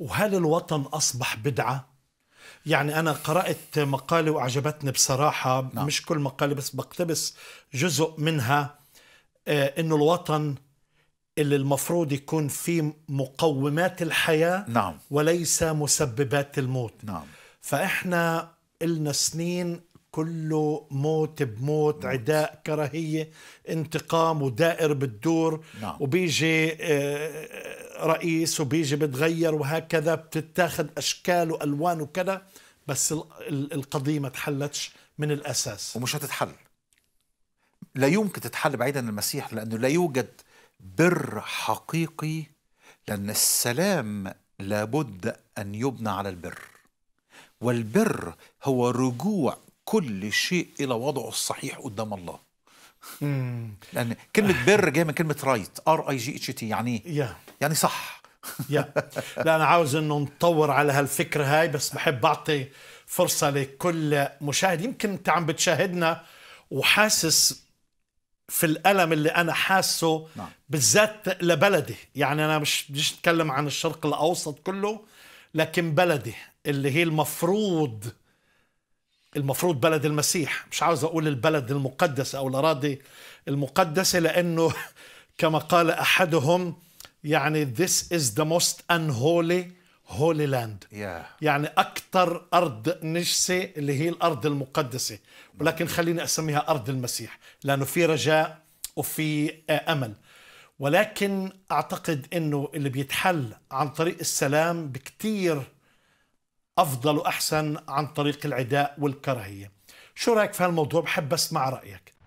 وهل الوطن أصبح بدعة؟ يعني أنا قرأت مقالة وأعجبتني بصراحة نعم. مش كل مقالة بس بقتبس جزء منها آه، إنه الوطن اللي المفروض يكون فيه مقومات الحياة نعم. وليس مسببات الموت نعم. فإحنا إلنا سنين كله موت بموت عداء كراهية انتقام ودائر بتدور نعم. وبيجي آه، رئيس وبيجي بتغير وهكذا بتتاخذ اشكال والوان وكذا بس القضيه ما تحلتش من الاساس ومش هتتحل لا يمكن تتحل بعيدا عن المسيح لانه لا يوجد بر حقيقي لان السلام لابد ان يبنى على البر والبر هو رجوع كل شيء الى وضعه الصحيح قدام الله لان كلمه بر جايه من كلمه رايت ار اي جي اتش تي يعني yeah. يعني صح يا لا انا عاوز انه نطور على هالفكره هاي بس بحب اعطي فرصه لكل مشاهد يمكن انت عم بتشاهدنا وحاسس في الالم اللي انا حاسه نعم. بالذات لبلدي يعني انا مش بديش اتكلم عن الشرق الاوسط كله لكن بلدي اللي هي المفروض المفروض بلد المسيح مش عاوز اقول البلد المقدسه او الاراضي المقدسه لانه كما قال احدهم يعني this is the most unholy holy land yeah. يعني اكثر ارض نجسه اللي هي الارض المقدسه ولكن mm-hmm. خليني اسميها ارض المسيح لانه في رجاء وفي آه، امل ولكن اعتقد انه اللي بيتحل عن طريق السلام بكثير أفضل وأحسن عن طريق العداء والكراهية شو رأيك في هالموضوع بحب أسمع رأيك